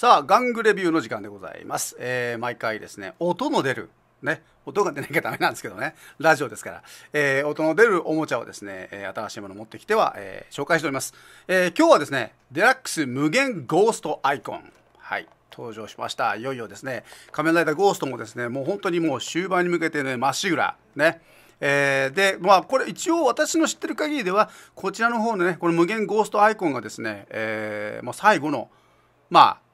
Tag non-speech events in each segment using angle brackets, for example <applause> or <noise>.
さあ、玩具レビューの時間でございます。えー、毎回ですね、音の出る、ね、音が出なきゃダメなんですけどね、ラジオですから、えー、音の出るおもちゃをですね、えー、新しいものを持ってきては、えー、紹介しております。えー、今日はですね、デラックス無限ゴーストアイコン。はい。登場しました。いよいよですね、仮面ライダーゴーストもですね、もう本当にもう終盤に向けてね、まっしぐら。ね。えー、で、まあ、これ一応私の知ってる限りでは、こちらの方のね、この無限ゴーストアイコンがですね、えー、もう最後の、まあ、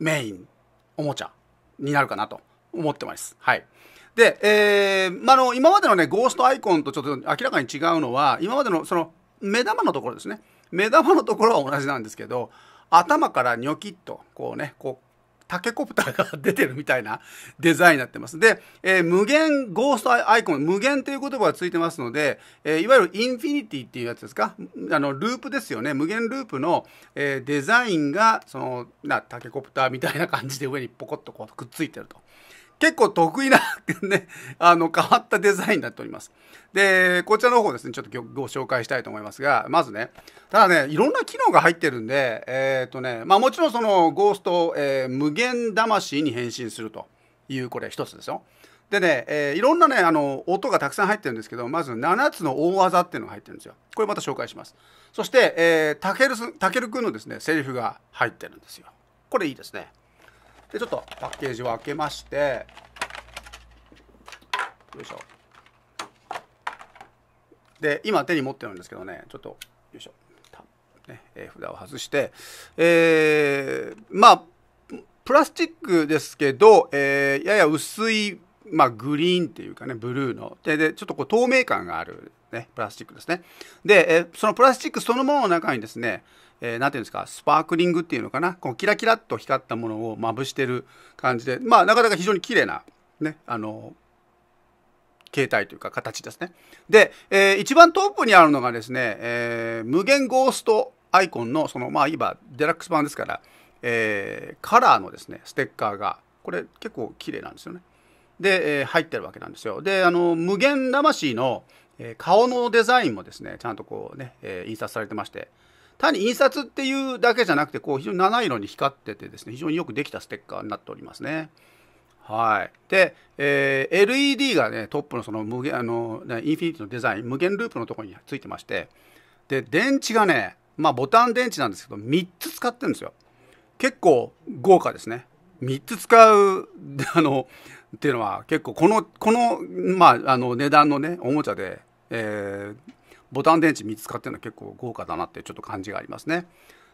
メインおもちゃになるかなと思ってます。はい。で、えー、まあ、の、今までのね、ゴーストアイコンとちょっと明らかに違うのは、今までのその、目玉のところですね。目玉のところは同じなんですけど、頭からニョキッと、こうね、こう、タケコプターが出てるみたいなデザインになってます。で、えー、無限ゴーストアイコン、無限という言葉がついてますので、えー、いわゆるインフィニティっていうやつですか、あの、ループですよね。無限ループの、えー、デザインが、その、な、タケコプターみたいな感じで上にポコッとこうくっついてると。結構得意なね、<laughs> あの、変わったデザインになっております。で、こちらの方ですね、ちょっとご紹介したいと思いますが、まずね、ただね、いろんな機能が入ってるんで、えっ、ー、とね、まあもちろんそのゴースト、えー、無限魂に変身するという、これ一つですよ。でね、えー、いろんなね、あの、音がたくさん入ってるんですけど、まず7つの大技っていうのが入ってるんですよ。これまた紹介します。そして、えー、たける、たけるくんのですね、セリフが入ってるんですよ。これいいですね。でちょっとパッケージを開けましてよいしょで今手に持ってるんですけどねちょっとよいしょ、ねえー、札を外して、えー、まあプラスチックですけど、えー、やや薄い、まあ、グリーンっていうかねブルーのででちょっとこう透明感がある、ね、プラスチックですねで、そのプラスチックそのものの中にですねえー、て言うんですかスパークリングっていうのかなこうキラキラっと光ったものをまぶしてる感じでまあなかなか非常に綺麗なねあの形態というか形ですね。で、えー、一番トップにあるのがですね、えー、無限ゴーストアイコンのそのまあ今デラックス版ですから、えー、カラーのですねステッカーがこれ結構綺麗なんですよね。で、えー、入ってるわけなんですよ。であの無限魂の、え顔のデザインもですねちゃんとこうね、え印刷されてまして単に印刷っていうだけじゃなくてこう非常に七色に光っててですね非常によくできたステッカーになっておりますね。はい、で、えー、LED がねトップのその無限あの、ね、インフィニティのデザイン無限ループのところについてましてで電池がね、まあ、ボタン電池なんですけど3つ使ってるんですよ結構豪華ですね3つ使う <laughs> あのっていうのは結構このこの,、まあ、あの値段のねおもちゃで、えー、ボタン電池3つ使ってるのは結構豪華だなってちょっと感じがありますね。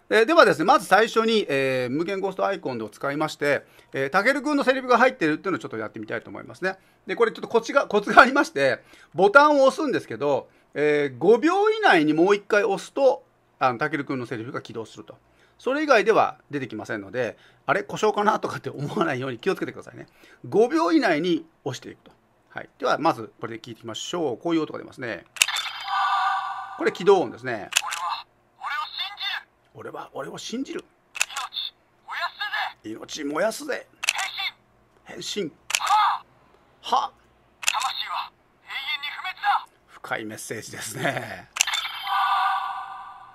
えー、ではですね、まず最初に、えー、無限ゴーストアイコンを使いまして、えたけるくんのセリフが入ってるっていうのをちょっとやってみたいと思いますね。で、これちょっとコツが、コツがありまして、ボタンを押すんですけど、えー、5秒以内にもう1回押すと、あの、たけるくんのセリフが起動すると。それ以外では出てきませんので、あれ、故障かなとかって思わないように気をつけてくださいね。5秒以内に押していくと。はい。では、まずこれで聞いてみましょう。こういう音が出ますね。これ起動音ですね俺は俺を信じる命燃やすぜ変身変身はは魂は永遠に不滅だ深いメッセージですね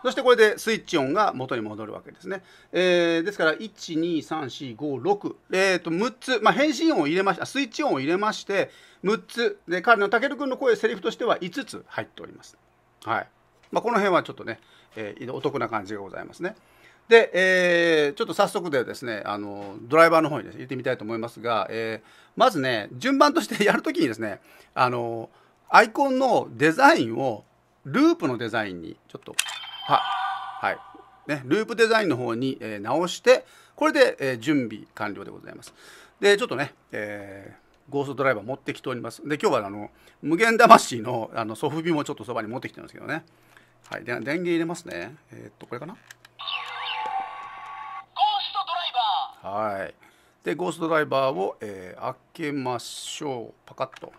そしてこれでスイッチ音が元に戻るわけですね。えー、ですから、1、2、3、4、5、6、えっ、ー、と、6つ、まあ、変身音を入れました、スイッチ音を入れまして、6つ、で、彼のたけるくんの声、セリフとしては5つ入っております。はいまあ、この辺はちょっとね、えー、お得な感じがございますね。で、えー、ちょっと早速でですねあのドライバーの方にです、ね、言ってみたいと思いますが、えー、まずね順番として <laughs> やるときにですねあのアイコンのデザインをループのデザインにちょっとははいねループデザインの方に、えー、直してこれで、え準備完了でございます。でちょっとね、えーゴーストドライバー持ってきておりますで今日はあの無限魂のあのソフビもちょっとそばに持ってきてるんですけどねはいで電源入れますねえー、っとこれかなゴーストドライバーはいでゴーストドライバーを、えー、開けましょうパカッと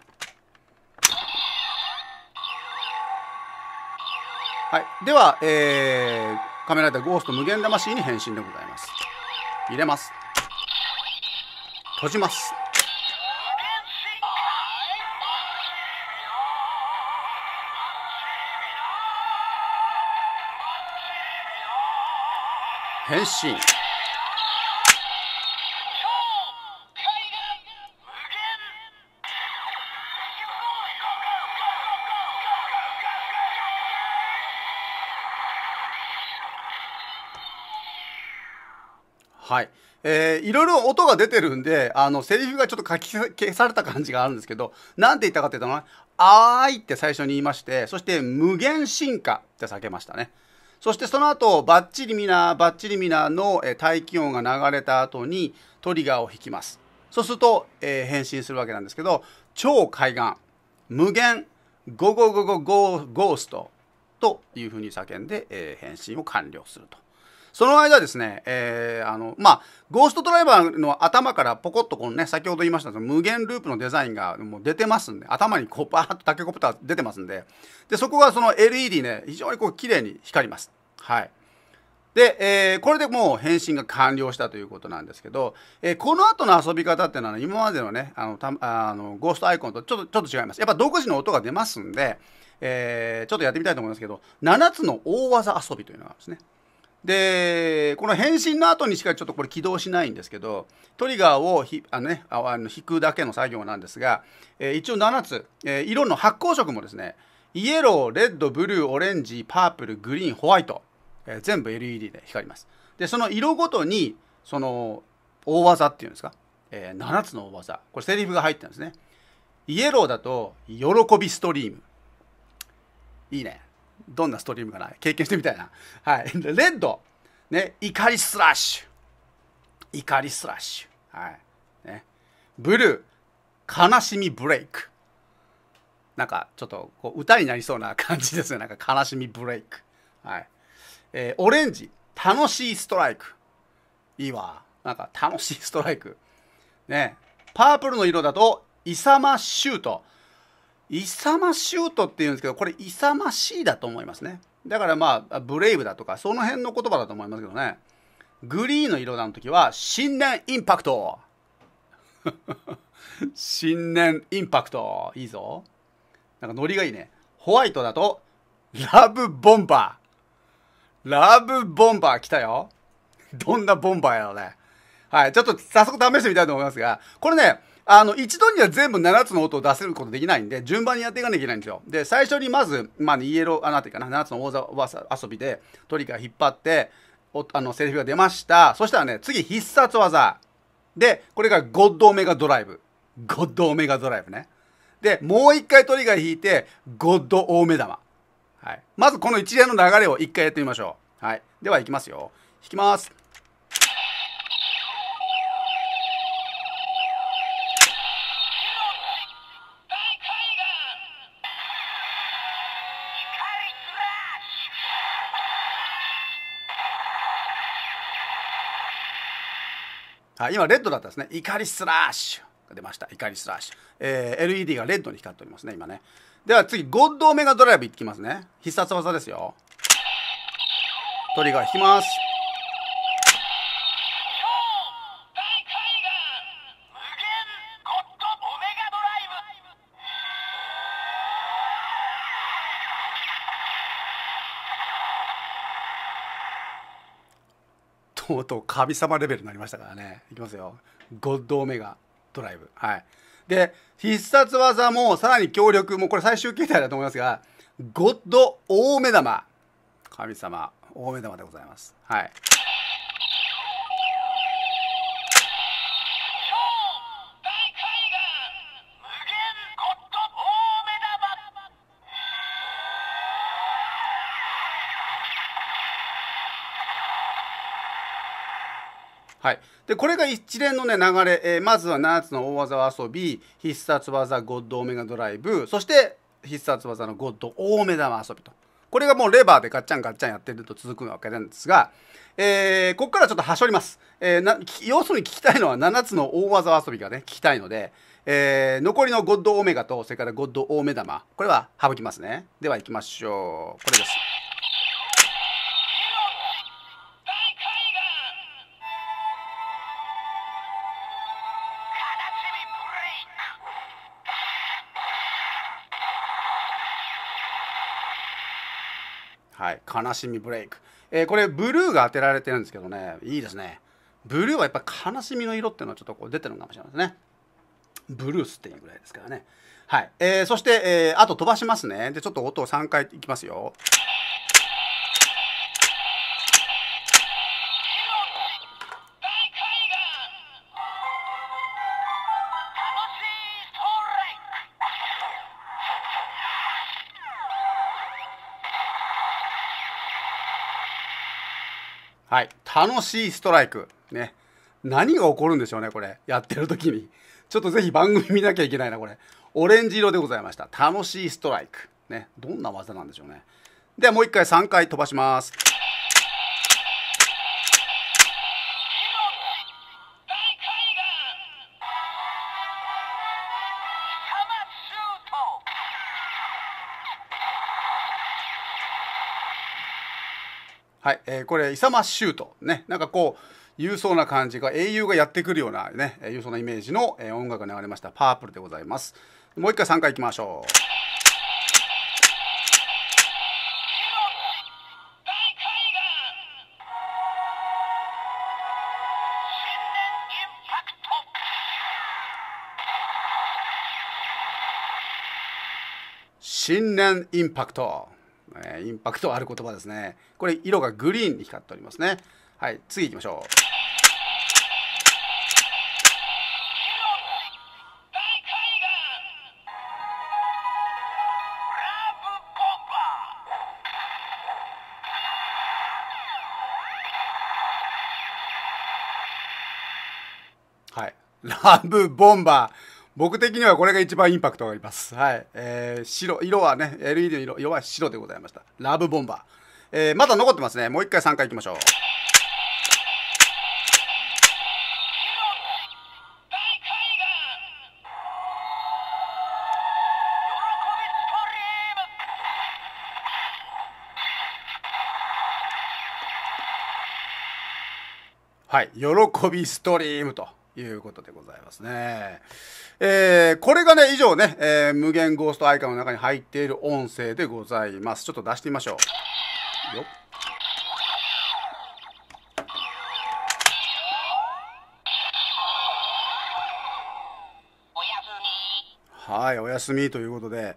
はいでは、えー、カメラでゴースト無限魂に変身でございます入れます閉じます変身はい。えー、いろいろ音が出てるんで、あの、セリフがちょっと書き消された感じがあるんですけど、なんて言ったかってうと、あーいって最初に言いまして、そして、無限進化って叫びましたね。そしてその後、バッチリミナー、バッチリミナーの大気音が流れた後にトリガーを引きます。そうすると、えー、変身するわけなんですけど、超海岸、無限、ゴゴゴゴゴゴーストというふうに叫んで、えー、変身を完了すると。その間ですね、えー、あの、まあ、ゴーストドライバーの頭からポコッとこのね、先ほど言いました無限ループのデザインがもう出てますんで、頭にこうーッとタケコプター出てますんで、で、そこがその LED ね、非常にこう綺麗に光ります。はい。で、えー、これでもう返信が完了したということなんですけど、えー、この後の遊び方っていうのは、今までのね、あの、たあのゴーストアイコンとちょっとちょっと違います。やっぱ独自の音が出ますんで、えー、ちょっとやってみたいと思いますけど、7つの大技遊びというのがあるんですね。でこの変身の後にしかちょっとこれ起動しないんですけどトリガーをひあの、ね、あの引くだけの作業なんですが、えー、一応7つ、えー、色の発光色もですねイエローレッドブルーオレンジパープルグリーンホワイト、えー、全部 LED で光りますでその色ごとにその大技っていうんですか、え7つの大技これセリフが入ってるんですねイエローだと喜びストリームいいねどんなストリームかな経験してみたいな。はい。レッド。ね。怒りスラッシュ。怒りスラッシュ。はい。ね。ブルー。悲しみブレイク。なんかちょっとこう歌になりそうな感じですね。なんか悲しみブレイク。はい。えー、オレンジ。楽しいストライク。いいわ。なんか楽しいストライク。ね。パープルの色だと、勇まシュート。勇ましゅうとっていうんですけどこれ勇ましいだと思いますねだからまあブレイブだとかその辺の言葉だと思いますけどねグリーンの色の時は新年インパクト <laughs> 新年インパクトいいぞなんかノリがいいねホワイトだとラブボンバーラブボンバー来たよどんなボンバーやろうねはいちょっと早速試してみたいと思いますがこれねあの、一度には全部7つの音を出せることできないんで、順番にやっていかなきゃいけないんですよ。で、最初にまず、まあ、イエロー、あ、なんていうかな、7つの大技遊びで、トリガー引っ張って、おあの、セリフが出ました。そしたらね、次、必殺技。で、これがゴッドオメガドライブ。ゴッドオメガドライブね。で、もう一回トリガー引いて、ゴッド大目玉。はい。まずこの一連の流れを一回やってみましょう。はい。では、いきますよ。引きます。はい、今レッドだったですね怒りスラッシュが出ました怒りスラッシュ、えー、LED がレッドに光っておりますね今ねでは次ゴッドオメガドライブいってきますね必殺技ですよトリガー引きますもと神様レベルになりましたからねいきますよゴッドオメガドライブはいで必殺技もさらに強力もうこれ最終形態だと思いますがゴッド大目玉神様大目玉でございますはいはい、でこれが一連の、ね、流れ、えー、まずは7つの大技遊び必殺技ゴッドオメガドライブそして必殺技のゴッド大目玉遊びとこれがもうレバーでガッチャンガッチャンやってると続くわけなんですが、えー、ここからちょっとはしょります、えー、要するに聞きたいのは7つの大技遊びがね聞きたいので、えー、残りのゴッドオメガとそれからゴッド大目玉これは省きますねではいきましょうこれですはい、悲しみブレイク、えー、これブルーが当てられてるんですけどねいいですねブルーはやっぱ悲しみの色っていうのはちょっとこう出てるのかもしれないですねブルースっていうぐらいですからねはい、えー、そして、えー、あと飛ばしますねでちょっと音を3回いきますよはい。楽しいストライク。ね。何が起こるんでしょうね、これ。やってる時に。ちょっとぜひ番組見なきゃいけないな、これ。オレンジ色でございました。楽しいストライク。ね。どんな技なんでしょうね。ではもう一回3回飛ばします。はい、えー、これ、サましゅうと。ね、なんかこう、勇壮な感じが、英雄がやってくるようなね、勇壮なイメージの、え音楽が流れました、パープルでございます。もう一回3回いきましょう。新年インパクトインパクトある言葉ですねこれ色がグリーンに光っておりますねはい次いきましょうはい。ラブボンバー。僕的にはこれが一番インパクトがあります。はい。えー、白、色はね、LED の色、弱い白でございました。ラブボンバー。えー、まだ残ってますね。もう一回3回いきましょう。はい。喜びストリームと。いうことでございますね。えー、これがね、以上ね、えー、無限ゴーストアイカンの中に入っている音声でございます。ちょっと出してみましょう。よっ。はい、お休みということで、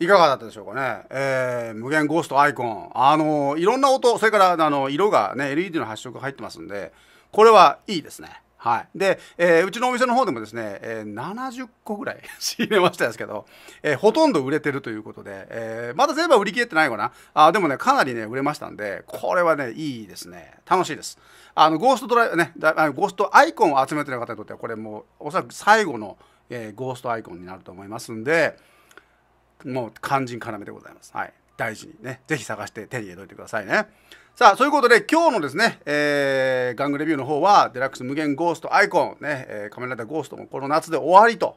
いかがだったでしょうかね。えー、無限ゴーストアイコン。あのー、いろんな音、それから、あの、色がね、LED の発色が入ってますんで、これはいいですね。はい、で、えー、うちのお店の方でもですね、えー、70個ぐらい <laughs> 仕入れましたですけど、えー、ほとんど売れてるということで、えまだ全部売り切れてないかなあでもねかなりね売れましたんでこれはねいいですね楽しいですあのゴーストドライねゴーストアイコンを集めてる方にとってはこれもうおそらく最後の、えゴーストアイコンになると思いますんでもう肝心要でございます、はい、大事にね是非探して手に入れといてくださいねさあ、そういうことで、今日のですね、えー、ングレビューの方は、デラックス無限ゴーストアイコン、ね、えー、仮面ライダーゴーストもこの夏で終わりと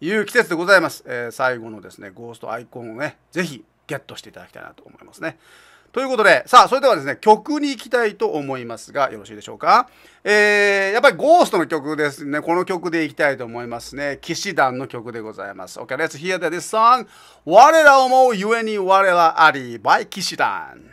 いう季節でございます。えー、最後のですね、ゴーストアイコンをね、ぜひゲットしていただきたいなと思いますね。ということで、さあ、それではですね、曲に行きたいと思いますが、よろしいでしょうか。えー、やっぱりゴーストの曲ですね。この曲で行きたいと思いますね。騎士団の曲でございます。OK, let's hear this song. 我ら思うゆえに我らあり by 騎士団。